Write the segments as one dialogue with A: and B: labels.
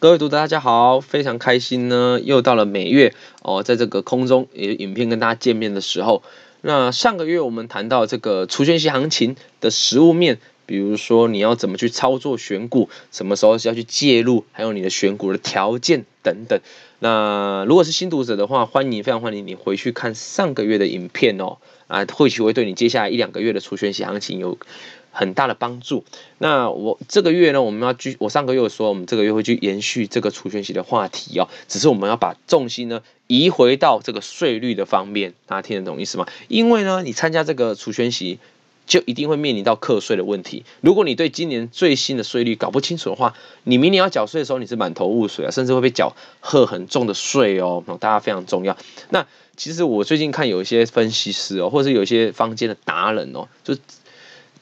A: 各位读者，大家好，非常开心呢，又到了每月哦，在这个空中也影片跟大家见面的时候。那上个月我们谈到这个除权息行情的实物面。比如说你要怎么去操作选股，什么时候是要去介入，还有你的选股的条件等等。那如果是新读者的话，欢迎非常欢迎你回去看上个月的影片哦，啊，或许会对你接下来一两个月的除权息行情有很大的帮助。那我这个月呢，我们要去，我上个月有说我们这个月会去延续这个除权息的话题哦，只是我们要把重心呢移回到这个税率的方面，大家听得懂意思吗？因为呢，你参加这个除权息就一定会面临到课税的问题。如果你对今年最新的税率搞不清楚的话，你明年要缴税的时候，你是满头雾水啊，甚至会被缴很重的税哦。大家非常重要。那其实我最近看有一些分析师哦，或者有一些坊间的达人哦，就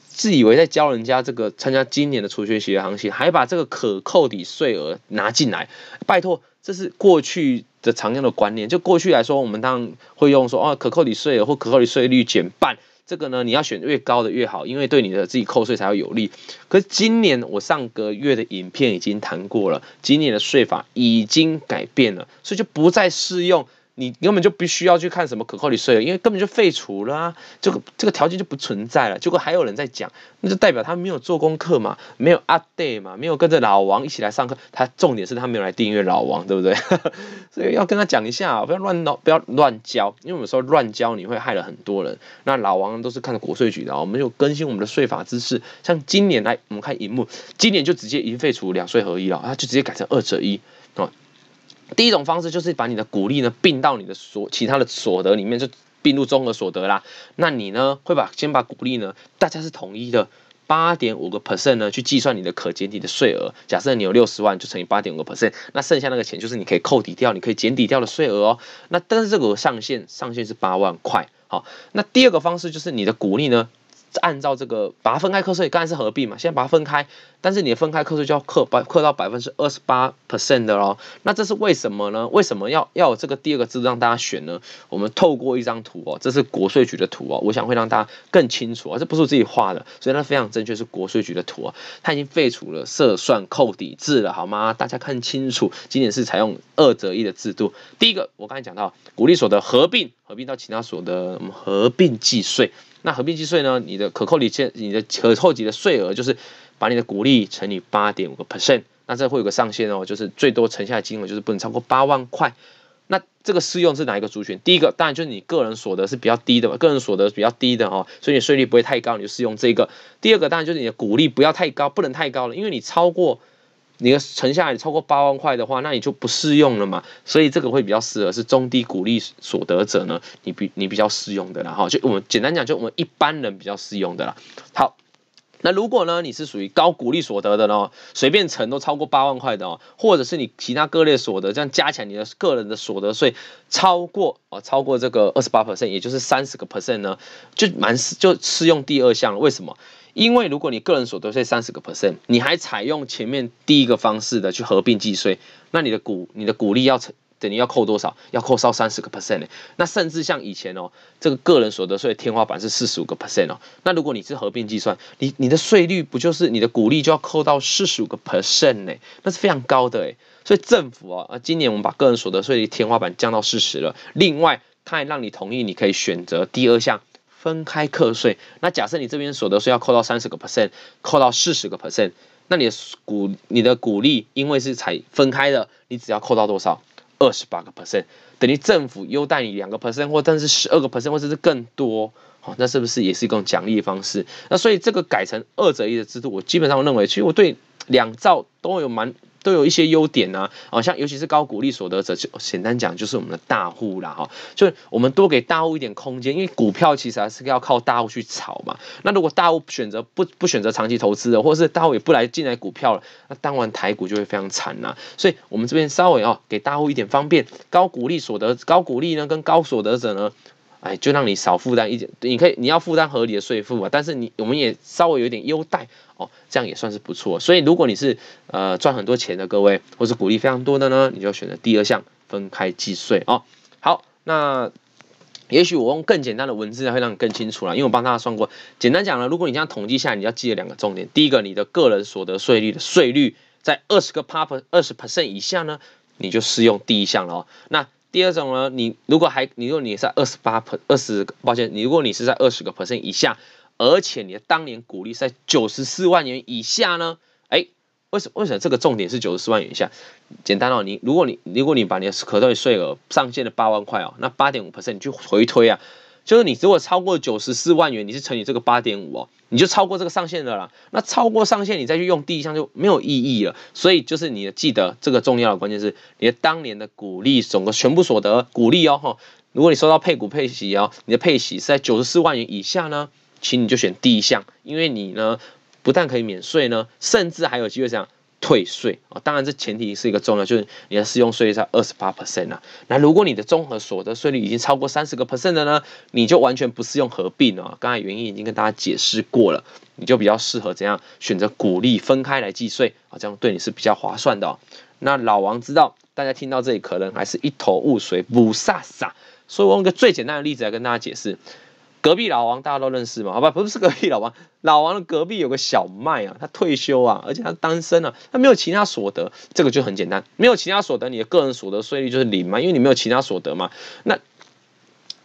A: 自以为在教人家这个参加今年的除税节行情，还把这个可扣抵税额拿进来。拜托，这是过去的常用的观念。就过去来说，我们当然会用说哦，可扣抵税额或可扣抵税率减半。这个呢，你要选越高的越好，因为对你的自己扣税才会有利。可是今年我上个月的影片已经谈过了，今年的税法已经改变了，所以就不再适用。你根本就不需要去看什么可扣里税了，因为根本就废除了啊，这个这个条件就不存在了。结果还有人在讲，那就代表他没有做功课嘛，没有 update 嘛，没有跟着老王一起来上课。他重点是他没有来订阅老王，对不对？所以要跟他讲一下，不要乱闹，不要乱教，因为我们说乱教你会害了很多人。那老王都是看国税局的，我们有更新我们的税法知识。像今年来，我们看荧幕，今年就直接已经废除两税合一了，啊，就直接改成二者一啊。第一种方式就是把你的股利呢并到你的所其他的所得里面，就并入综合所得啦。那你呢会把先把股利呢，大家是统一的八点五个 percent 呢去计算你的可减抵的税额。假设你有六十万，就乘以八点五个 percent，那剩下那个钱就是你可以扣抵掉，你可以减抵掉的税额哦。那但是这个上限上限是八万块。好，那第二个方式就是你的股利呢。按照这个把它分开课税，刚才是合并嘛，现在把它分开，但是你分开课税就要课百课到百分之二十八 percent 的咯。那这是为什么呢？为什么要要有这个第二个制度让大家选呢？我们透过一张图哦，这是国税局的图哦，我想会让大家更清楚哦，这不是我自己画的，所以它非常正确，是国税局的图啊。它已经废除了涉算扣抵制了，好吗？大家看清楚，今年是采用二择一的制度。第一个，我刚才讲到，股利所得合并，合并到其他所得，我们合并计税。那合并计税呢？你的可扣抵欠，你的可扣抵的税额就是把你的股利乘以八点五个 percent。那这会有个上限哦，就是最多乘下的金额就是不能超过八万块。那这个适用是哪一个族群？第一个当然就是你个人所得是比较低的嘛，个人所得比较低的哦，所以你税率不会太高，你就适用这个。第二个当然就是你的股利不要太高，不能太高了，因为你超过。你要存下来超过八万块的话，那你就不适用了嘛。所以这个会比较适合是中低股利所得者呢，你比你比较适用的啦哈。就我们简单讲，就我们一般人比较适用的啦。好，那如果呢你是属于高股利所得的呢，随便存都超过八万块的哦，或者是你其他各类所得这样加起来，你的个人的所得税超过啊超过这个二十八 percent，也就是三十个 percent 呢，就蛮就适用第二项了。为什么？因为如果你个人所得税三十个 percent，你还采用前面第一个方式的去合并计税，那你的股你的股利要成等于要扣多少？要扣少三十个 percent 呢？那甚至像以前哦，这个个人所得税天花板是四十五个 percent 哦。那如果你是合并计算，你你的税率不就是你的股利就要扣到四十五个 percent 呢？那是非常高的诶。所以政府哦，今年我们把个人所得税的天花板降到四十了。另外，他还让你同意，你可以选择第二项。分开课税，那假设你这边所得税要扣到三十个 percent，扣到四十个 percent，那你的股你的股利因为是才分开的，你只要扣到多少？二十八个 percent，等于政府优待你两个 percent 或但是十二个 percent 或者是更多，好，那是不是也是一种奖励方式？那所以这个改成二择一的制度，我基本上认为，其实我对两兆都有蛮。都有一些优点呐，好像尤其是高股利所得者，就简单讲就是我们的大户啦，哈，就我们多给大户一点空间，因为股票其实还是要靠大户去炒嘛。那如果大户选择不不选择长期投资的，或者是大户也不来进来股票了，那当然台股就会非常惨呐。所以我们这边稍微啊，给大户一点方便，高股利所得、高股利呢，跟高所得者呢。哎，就让你少负担一点，你可以，你要负担合理的税负啊。但是你，我们也稍微有点优待哦，这样也算是不错。所以如果你是呃赚很多钱的各位，或是鼓励非常多的呢，你就选择第二项分开计税哦。好，那也许我用更简单的文字会让你更清楚了。因为我帮大家算过，简单讲呢，如果你这样统计下来，你要记得两个重点。第一个，你的个人所得税率的税率在二十个 per 二十 percent 以下呢，你就适用第一项了哦。那第二种呢，你如果还，你如果你在二十八 per 二十，抱歉，你如果你是在二十个 percent 以下，而且你的当年股利在九十四万元以下呢，哎，为什么？为什么这个重点是九十四万元以下？简单哦，你如果你如果你把你的可退税额上限的八万块哦，那八点五 percent 你去回推啊。就是你如果超过九十四万元，你是乘以这个八点五哦，你就超过这个上限的啦。那超过上限，你再去用第一项就没有意义了。所以就是你记得这个重要的关键是你的当年的股利，总的全部所得股利哦哈。如果你收到配股配息哦，你的配息是在九十四万元以下呢，请你就选第一项，因为你呢不但可以免税呢，甚至还有机会这样。退税啊，当然这前提是一个重要，就是你的适用税率在二十八 percent 啊。那如果你的综合所得税率已经超过三十个 percent 的呢，你就完全不适用合并了。刚才原因已经跟大家解释过了，你就比较适合怎样选择鼓励分开来计税啊，这样对你是比较划算的。那老王知道大家听到这里可能还是一头雾水，不傻傻，所以我用一个最简单的例子来跟大家解释。隔壁老王大家都认识嘛？好吧，不是隔壁老王，老王的隔壁有个小麦啊，他退休啊，而且他单身啊，他没有其他所得，这个就很简单，没有其他所得，你的个人所得税率就是零嘛，因为你没有其他所得嘛。那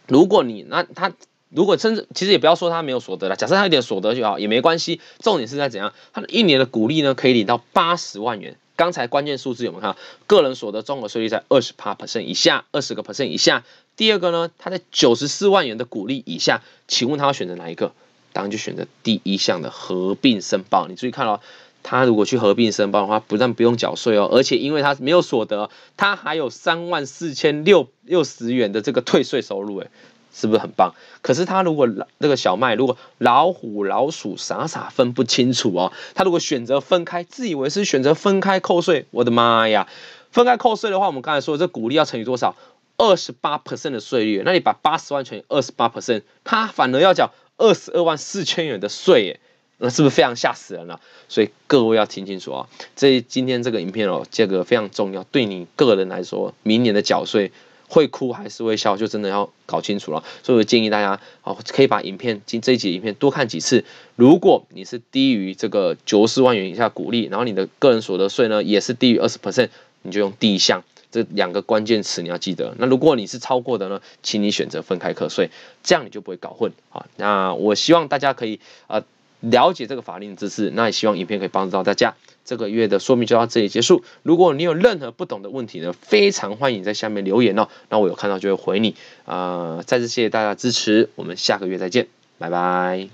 A: 如果你那他如果甚至其实也不要说他没有所得了，假设他有点所得就好，也没关系。重点是在怎样，他的一年的股利呢，可以领到八十万元。刚才关键数字有没有看？个人所得综合税率在二十八 percent 以下，二十个 percent 以下。第二个呢，他在九十四万元的鼓励以下，请问他要选择哪一个？当然就选择第一项的合并申报。你注意看哦，他如果去合并申报的话，不但不用缴税哦，而且因为他没有所得，他还有三万四千六六十元的这个退税收入，诶，是不是很棒？可是他如果那个小麦如果老虎老鼠傻傻分不清楚哦，他如果选择分开，自以为是选择分开扣税，我的妈呀！分开扣税的话，我们刚才说这鼓励要乘以多少？二十八 percent 的税率，那你把八十万乘以二十八 percent，他反而要缴二十二万四千元的税，哎，那是不是非常吓死人了？所以各位要听清楚啊，这今天这个影片哦，这个非常重要，对你个人来说，明年的缴税会哭还是会笑，就真的要搞清楚了。所以我建议大家哦，可以把影片今这一集影片多看几次。如果你是低于这个九十万元以下股利，然后你的个人所得税呢也是低于二十 percent，你就用第一项。这两个关键词你要记得。那如果你是超过的呢，请你选择分开课税，这样你就不会搞混啊。那我希望大家可以啊了解这个法令知识，那也希望影片可以帮助到大家。这个月的说明就到这里结束。如果你有任何不懂的问题呢，非常欢迎在下面留言哦。那我有看到就会回你。呃，再次谢谢大家支持，我们下个月再见，拜拜。